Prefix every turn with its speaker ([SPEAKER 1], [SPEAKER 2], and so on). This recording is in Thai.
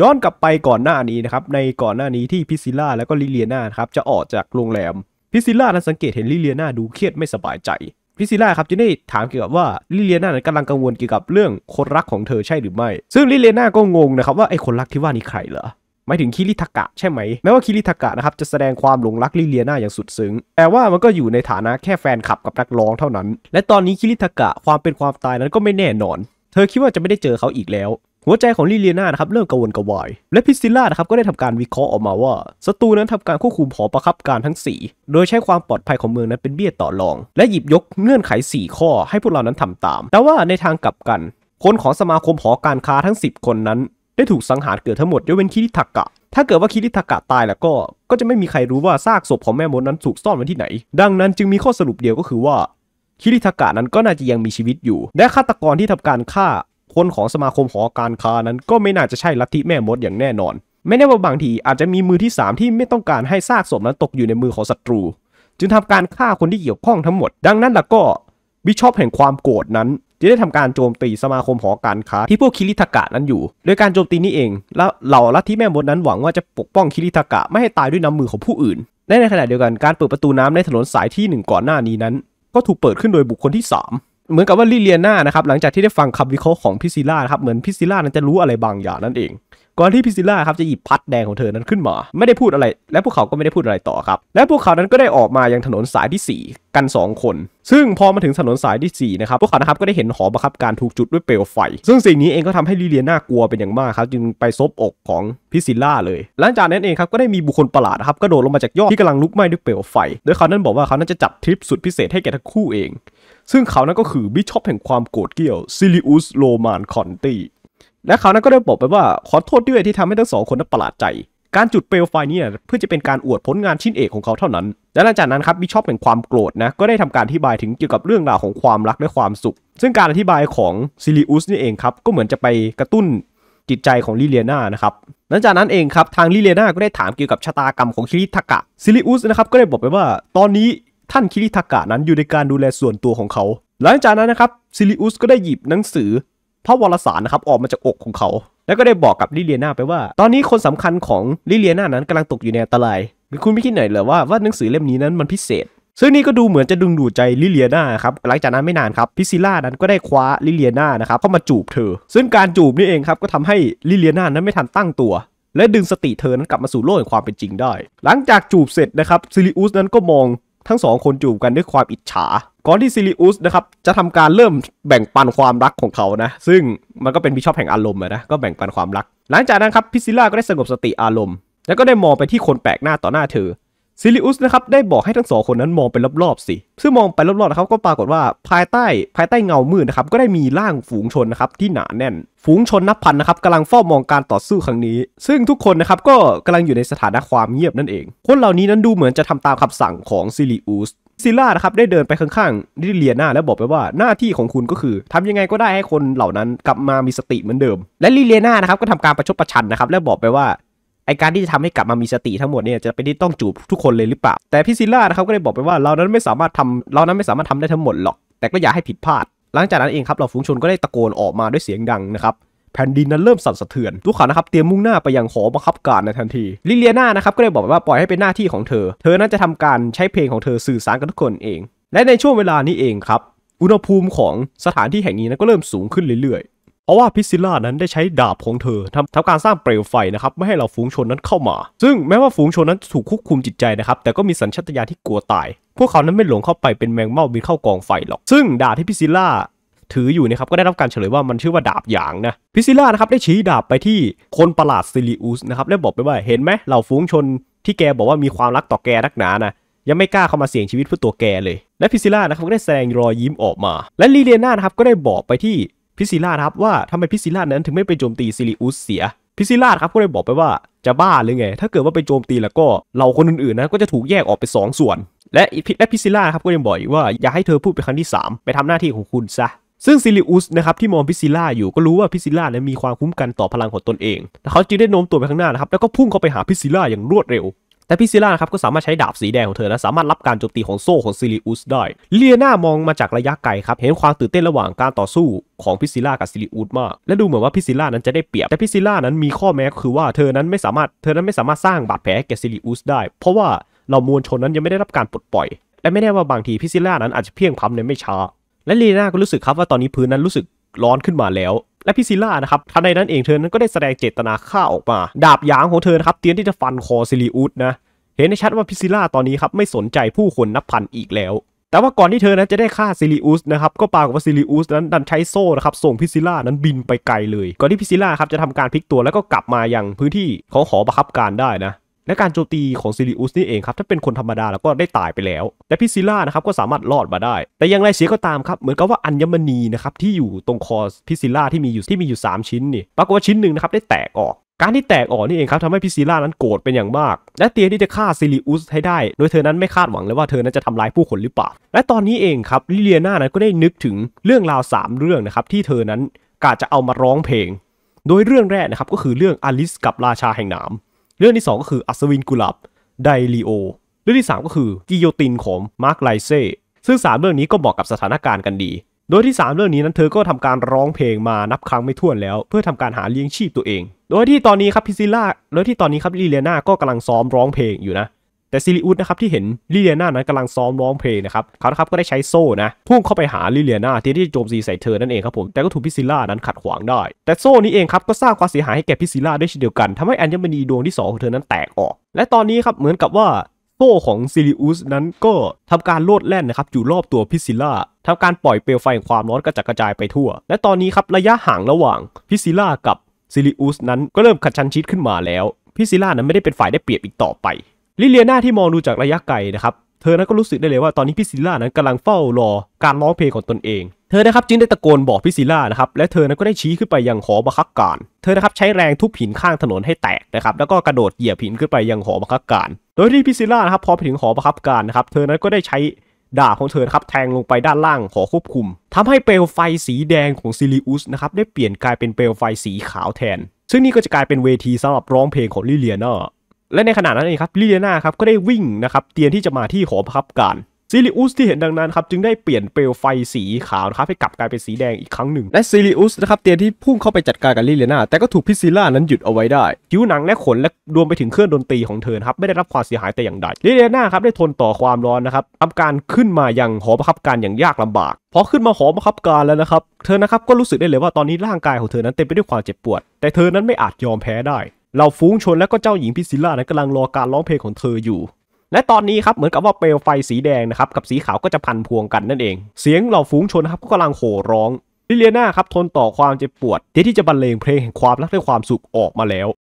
[SPEAKER 1] ย้อนกลับไปก่อนหน้านี้นะครับในก่อนหน้านี้ที่พิซิล่าแล้วก็ลิเลียนาครับจะออกจากโรงแรมพิซิล่านั้นสังเกตเห็นลิเลียนาดูเครียดไม่สบายใจ พิซิล่าครับจะได้ถามเกี่ยวกับว่าลิเลียนานั้นกำลังกังวลเกี่ยวกับเรื่องคนรักของเธอใช่หรือไม่ซึ่งลิเลียนาก็งงนะครับว่าไอ้คนรักที่ว่านี่ใครเหรอหมายถึงคิริทากะใช่ไหมแม้ว่าคิริทากะนะครับจะแสดงความหลงรักลิเลียนาอย่างสุดซึ้งแต่ว่ามันก็อยู่ในฐานะแค่แฟนคลับกับนักร้องเท่านั้น และตอนนี้คิริทากะความเป็นความตายนั้นก็ไม่แน่นอน เธอคิดว่าจะไม่ได้เจอเขาอีกแล้วหัวใจของลิเลียนานะครับ เริ่มกระวนกระวาย และพิซิล่านะครับ ก็ได้ทำการวิเคราะห์ออกมาว่าศัตรูนั้นทำการควบคุมหอประคับการทั้ง 4 โดยใช้ความปลอดภัยของเมืองนั้นเป็นเบี้ยต่อรอง และหยิบยกเงื่อนไข 4 ข้อให้พวกเรานั้นทำตาม แต่ว่าในทางกลับกัน คนของสมาคมหอการค้าทั้ง 10 คนนั้น ได้ถูกสังหารเกิดทั้งหมดยกเว้นคิริทักะ ถ้าเกิดว่าคิริทักะตายแล้วก็ ก็จะไม่มีใครรู้ว่าซากศพของแม่มดนั้นถูกซ่อนไว้ที่ไหน ดังนั้นจึงมีข้อสรุปเดียวก็คือว่าคิริทักะนั้นก็น่าจะยังมีชีวิตอยู่และฆาตกรที่ทำการฆ่าคนของสมาคมหอการค้านั้นก็ไม่น่าจะใช่ลัทธิแม่มดอย่างแน่นอนแม้แน่ว่าบางทีอาจจะมีมือที่ 3 ที่ไม่ต้องการให้ซากศพนั้นตกอยู่ในมือของศัตรู จึงทำการฆ่าคนที่เกี่ยวข้องทั้งหมดดังนั้นล่ะก็บิชอปแห่งความโกรธนั้นจะได้ทำการโจมตีสมาคมหอการค้าที่พวกคิริทากะนั้นอยู่โดยการโจมตีนี้เอง แล้วเหล่าลัทธิแม่มดนั้นหวังว่าจะปกป้องคิริทากะไม่ให้ตายด้วยน้ามือของผู้อื่นและในขณะเดียวกันการเปิดประตูน้ำในถนนสายที่ 1 ก่อนหน้านี้นั้นก็ถูกเปิดขึ้นโดยบุคคลที่ 3เหมือนกับว่าลิเลียนานะครับหลังจากที่ได้ฟังคำวิเคราะห์ของพิซิล่านะครับเหมือนพิซิล่านั้นจะรู้อะไรบางอย่างนั่นเองก่อนที่พิซิล่าครับจะหยิบพัดแดงของเธอนั้นขึ้นมา ไม่ได้พูดอะไร และพวกเขาก็ไม่ได้พูดอะไรต่อครับ และพวกเขานั้นก็ได้ออกมายังถนนสายที่ 4 กัน 2 คน ซึ่งพอมาถึงถนนสายที่4นะครับพวกเขานะครับก็ได้เห็นหอบังคับการถูกจุดด้วยเปลวไฟ ซึ่งสิ่งนี้เองก็ทำให้ลิเลียน่ากลัวเป็นอย่างมากครับจึงไปซบอกของพิซิล่าเลย หลังจากนั้นเองครับก็ได้มีบุคคลประหลาดครับกระโดดลงมาจากยอดที่กำลังลุกไหม้ด้วยเปลวไฟ โดยเขานั้นบอกว่าเขานั้นจะจัดทริปสุดพิเศษให้แก่ทั้งคู่เอง ซึ่งเขานั้นก็คือบิชอปแห่งความโกรธเกี้ยวซิลิอุสโรมานคอนตีและเขานั้นก็ได้บอกไปว่า ขอโทษด้วยที่ทำให้ทั้งสองคนนั้นประหลาดใจ การจุดเปลวไฟนี่เพื่อจะเป็นการอวดผลงานชิ้นเอกของเขาเท่านั้น และหลังจากนั้นครับบิชอปแห่งความโกรธนะก็ได้ทำการอธิบายถึงเกี่ยวกับเรื่องราวของความรักและความสุข ซึ่งการอธิบายของซิลิอุสนี่เองครับก็เหมือนจะไปกระตุ้นจิตใจของลิเลียนานะครับหลังจากนั้นเองครับทางลิเลียนาก็ได้ถามเกี่ยวกับชะตากรรมของคิริทากะซิลิอุสนะครับก็ได้บอกไปว่าตอนนี้ท่านคิริทากะนั้นอยู่ในการดูแลส่วนตัวของเขาหลังจากนั้นนะครับซิลิอุสก็ได้หยิบหนังสือพระวรสารนะครับออกมาจากอกของเขา แล้วก็ได้บอกกับลิเลียนาไปว่า ตอนนี้คนสำคัญของลิเลียนานั้น กำลังตกอยู่ในอันตราย คุณไม่คิดหน่อยเหรอว่า ว่าหนังสือเล่มนี้นั้นมันพิเศษ ซึ่งนี่ก็ดูเหมือนจะดึงดูดใจลิเลียนาครับ หลังจากนั้นไม่นานครับ พิซิล่านั้นก็ได้คว้าลิเลียนานะครับเข้ามาจูบเธอ ซึ่งการจูบนี่เองครับก็ทำให้ลิเลียนานั้นไม่ทันตั้งตัว และดึงสติเธอนั้นกลับมาสู่โลกแห่งความเป็นจริงได้ หลังจากจูบเสร็จนะครับซิลิอุสนั้นก็มองทั้งสองคนจูบกันด้วยความอิจฉา ก่อนที่ซิลิอุสนะครับจะทำการเริ่มแบ่งปันความรักของเขา นะ ซึ่งมันก็เป็นบิชอบแห่งอารมณ์นะ ก็แบ่งปันความรัก หลังจากนั้นครับพิซิล่าก็ได้สงบสติอารมณ์ แล้วก็ได้มองไปที่คนแปลกหน้าต่อหน้าเธอซิลิอุสนะครับได้บอกให้ทั้งสองคนนั้นมองไปรอบๆสิ ซึ่งมองไปรอบๆนะครับก็ปรากฏว่า ภายใต้ ภายใต้เงามืดนะครับก็ได้มีร่างฝูงชนนะครับที่หนาแน่น ฝูงชนนับพันนะครับกำลังเฝ้ามองการต่อสู้ครั้งนี้ ซึ่งทุกคนนะครับก็กำลังอยู่ในสถานะความเงียบนั่นเอง คนเหล่านี้นั้นดูเหมือนจะทำตามคำสั่งของซิลิอุส ซิล่านะครับได้เดินไปข้างๆลิเลียนาแล้วบอกไปว่าหน้าที่ของคุณก็คือ ทำยังไงก็ได้ให้คนเหล่านั้นกลับมามีสติเหมือนเดิม และลิเลียนานะครับก็ทำการประชดประชันนะครับและบอกไปว่าไอการที่จะทำให้กลับมามีสติทั้งหมดเนี่ยจะเป็นที่ต้องจูบทุกคนเลยหรือเปล่าแต่พี่ซิล่านะครับก็เลยบอกไปว่าเรานั้นไม่สามารถทำเรานั้นไม่สามารถทำได้ทั้งหมดหรอก แต่ก็อย่าให้ผิดพลาด หลังจากนั้นเองครับเราฝูงชนก็ได้ตะโกนออกมาด้วยเสียงดังนะครับแผ่นดินนั้นเริ่มสั่นสะเทือนทุกขานะครับ เตรียมมุ่งหน้าไปยังหอบังคับการในทันทีลิเลียนานะครับก็เลยบอกไปว่าปล่อยให้เป็นหน้าที่ของเธอ เธอนั้นจะทำการใช้เพลงของเธอสื่อสารกับทุกคนเอง และในช่วงเวลานี้เองครับอุณหภูมิของสถานที่แห่งนี้นก็เริ่มสูงขึ้นเรื่อยเพราะว่าพิซิล่านั้นได้ใช้ดาบของเธอทำทำการสร้างเปลวไฟนะครับไม่ให้เราฝูงชนนั้นเข้ามา ซึ่งแม้ว่าฝูงชนนั้นถูกควบคุมจิตใจนะครับแต่ก็มีสัญชาตญาณที่กลัวตาย พวกเขานั้นไม่หลงเข้าไปเป็นแมงเม่าบินเข้ากองไฟหรอก ซึ่งดาบที่พิซิล่าถืออยู่นะครับก็ได้รับการเฉลยว่ามันชื่อว่าดาบหยางนะพิซิล่านะครับได้ชี้ดาบไปที่คนประหลาดซิลิอุสนะครับและบอกไปว่าเห็นไหมเราฝูงชนที่แกบอกว่ามีความรักต่อแกนักหนานะยังไม่กล้าเข้ามาเสี่ยงชีวิตเพื่อตัวแกเลย และพิซิล่านะครับก็ได้แสดงรอยยิ้มออกมา และลีเลน่านะครับก็ได้บอกไปที่พิซิล่าครับว่าทำไมพิซิล่านั้นถึงไม่ไปโจมตีซิลิอุสเสีย พิซิล่าครับก็เลยบอกไปว่าจะบ้าหรือไง ถ้าเกิดว่าไปโจมตีแล้วก็เราคนอื่นๆนะก็จะถูกแยกออกไป 2 ส่วน และและพิซิล่าครับก็ยังบอกอีกว่าอย่าให้เธอพูดเป็นครั้งที่ 3 ไปทำหน้าที่ของคุณ ซะ ซึ่งซิลิอุสนะครับที่มองพิซิล่าอยู่ก็รู้ว่าพิซิล่านั้นมีความคุ้มกันต่อพลังของตนเองแต่เขาจึงได้โน้มตัวไปข้างหน้านะครับแล้วก็พุ่งเข้าไปหาพิซิล่าอย่างรวดเร็วแต่พิซิล่านะครับก็สามารถใช้ดาบสีแดงของเธอนะสามารถรับการโจมตีของโซ่ของซิลิอุสได้เลียนามองมาจากระยะไกลครับเห็นความตื่นเต้นระหว่างการต่อสู้ของพิซิล่ากับซิลิอุสมาก และดูเหมือนว่าพิซิล่านั้นจะได้เปรียบแต่พิซิล่านั้นมีข้อแม้ คือว่าเธอนั้นไม่สามารถเธอนั้นไม่สามารถสร้างบาดแผลแก่ซิลิอุสได้เพราะว่าเรามวลชนนั้นยังไม่ได้รับการปลดปล่อยและไม่แน่ว่าบางทีพิซิล่านั้นอาจจะเพียงพำในไม่ช้าและเลียน่าก็รู้สึกครับว่าตอนนี้พื้นนั้นรู้สึกร้อนขึ้นมาแล้วและพิซิล่านะครับทันใดนั้นเองเธอนั้นก็ได้แสดงเจตนาฆ่าออกมา ดาบยางของเธอครับเตรียมที่จะฟันคอซิลิอุสนะเห็นได้ชัดว่าพิซิล่าตอนนี้ครับไม่สนใจผู้คนนับพันอีกแล้ว แต่ว่าก่อนที่เธอนั้นจะได้ฆ่าซิลิอุสนะครับก็ปรากฏว่าซิลิอุสนั้นดันใช้โซ่นะครับ ส่งพิซิล่านั้นบินไปไกลเลย ก่อนที่พิซิล่าครับจะทำการพลิกตัว แล้วก็กลับมาอย่างพื้นที่ของหอประคับการได้นะและการโจมตีของซิลิอุสนี่เองครับถ้าเป็นคนธรรมดา แล้วก็ได้ตายไปแล้วแต่พิซิล่านะครับก็สามารถรอดมาได้ แต่อย่างไรเสียก็ตามครับเหมือนกับว่าอัญมณีนะครับที่อยู่ตรงคอพิซิล่าที่มีอยู่ที่มีอยู่ 3 ชิ้นนี่ปรากฏว่าชิ้นหนึ่งนะครับได้แตกออก การที่แตกออกนี่เองครับทำให้พิซิล่านั้นโกรธเป็นอย่างมาก และเตียที่จะฆ่าซิลิอุสให้ได้ โดยเธอนั้นไม่คาดหวังเลยว่าเธอนั้นจะทำร้ายผู้คนหรือเปล่าและตอนนี้เองครับลิเลียนานั้นก็ได้นึกถึงเรื่องราว 3 เรื่องนะครับที่เธอนั้นกะจะเอามาร้องเพลง โดยเรื่องแรกนะครับก็คือเรื่องอลิสกับราชาแห่งหนามเรื่องที่2ก็คืออัศวินกุหลาบไดลีโอเรื่องที่ 3 ก็คือกิโยตินของมาร์คไลเซ่ซึ่ง3เรื่องนี้ก็เหมาะกับสถานการณ์กันดี โดยที่3เรื่องนี้นั้นเธอ ก็ทำการร้องเพลงมานับครั้งไม่ถ้วนแล้ว เพื่อทำการหาเลี้ยงชีพตัวเอง โดยที่ตอนนี้ครับพิซิล่าโดยที่ตอนนี้ครับลิเลียนาก็กำลังซ้อมร้องเพลงอยู่นะแต่ซิลิอุสนะครับที่เห็นลิเลียนานั้นกำลังซ้อมร้องเพลงนะครับเขาครับก็ได้ใช้โซ่นะพุ่งเข้าไปหาลิเลียนาที่ที่โจมตีใส่เธอนั่นเองครับผม แต่ก็ถูกพิซิล่านั้นขัดขวางได้ แต่โซ่นี้เองครับก็สร้างความเสียหายให้แก่พิซิล่าด้วยเช่นเดียวกัน ทำให้อัญมณีดวงที่2ของเธอนั้นแตกออก และตอนนี้ครับเหมือนกับว่าโซ่ของซิลิอุสนั้นก็ทำการโลดแล่นนะครับอยู่รอบตัวพิซิล่าทำการปล่อยเปลวไฟแห่งความร้อนกระจัดกระจายไปทั่วและตอนนี้ครับระยะห่างระหว่างพิซิล่ากับซิลิอุสนั้นก็เริ่มขัดชันชิดขึ้นมาแล้วพิซิล่านั้นไม่ได้เป็นฝ่ายได้เปรียบอีกต่อไปลิเลียนาที่มองดูจากระยะไกลนะครับ เธอนั้นก็รู้สึกได้เลยว่าตอนนี้พี่ซิล่านั้นกำลังเฝ้ารอการร้องเพลงของตนเอง เธอนะครับจึงได้ตะโกนบอกพี่ซิล่านะครับ และเธอนั้นก็ได้ชี้ขึ้นไปยังหอบัคักการ เธอนะครับใช้แรงทุบหินข้างถนนให้แตกนะครับ แล้วก็กระโดดเหยียบหินขึ้นไปยังหอบัคักการ โดยที่พี่ซิล่านะครับพอไปถึงหอบัคักการนะครับ เธอนั้นก็ได้ใช้ดาบของเธอครับแทงลงไปด้านล่างขอควบคุม ทำให้เปลวไฟสีแดงของซิลิอุสนะครับได้เปลี่ยนกลายเป็นเปลวไฟสีขาวแทน ซึ่งนี่ก็จะกลายเป็นเวทีสำหรับร้องเพลงของลิเลียนาและในขณะนั้นเองครับลิเลียนาครับก็ได้วิ่งนะครับเตรียมที่จะมาที่หอพักการซิลิอุสที่เห็นดังนั้นครับจึงได้เปลี่ยนเปลวไฟสีขาวนะครับให้กลับกลายเป็นสีแดงอีกครั้งหนึ่ง และซิลิอุสนะครับเตรียมที่พุ่งเข้าไปจัดการกับลิเลนาแต่ก็ถูกพิซิล่านั้นหยุดเอาไว้ได้ผิวหนังและขน และรวมไปถึงเครื่องดนตรีของเธอครับไม่ได้รับความเสียหายแต่อย่างใดลิเลนาครับได้ทนต่อความร้อนนะครับทำการขึ้นมายังหอประคับการอย่างยากลำบากพอขึ้นมาหอประคับการแล้วนะครับเธอนะครับก็รู้สึกได้เลยว่าตอนนี้ร่างกายของเธอนั้นเต็มไปด้วยความเจ็บปวดแต่เธอนั้นไม่อาจยอมแพ้ได้เราฟูงชนและก็เจ้าหญิงพิซิล่านั้นกำลังรอการร้องเพลงของเธออยู่ และตอนนี้ครับเหมือนกับว่าเปลวไฟสีแดงนะครับกับสีขาวก็จะพันพวงกันนั่นเอง เสียงเหล่าฝูงชนครับก็กำลังโห่ร้องลิเลียนาครับ ทนต่อความเจ็บปวดที่ที่จะบรรเลงเพลงแห่งความรักและความสุขออกมาแล้ว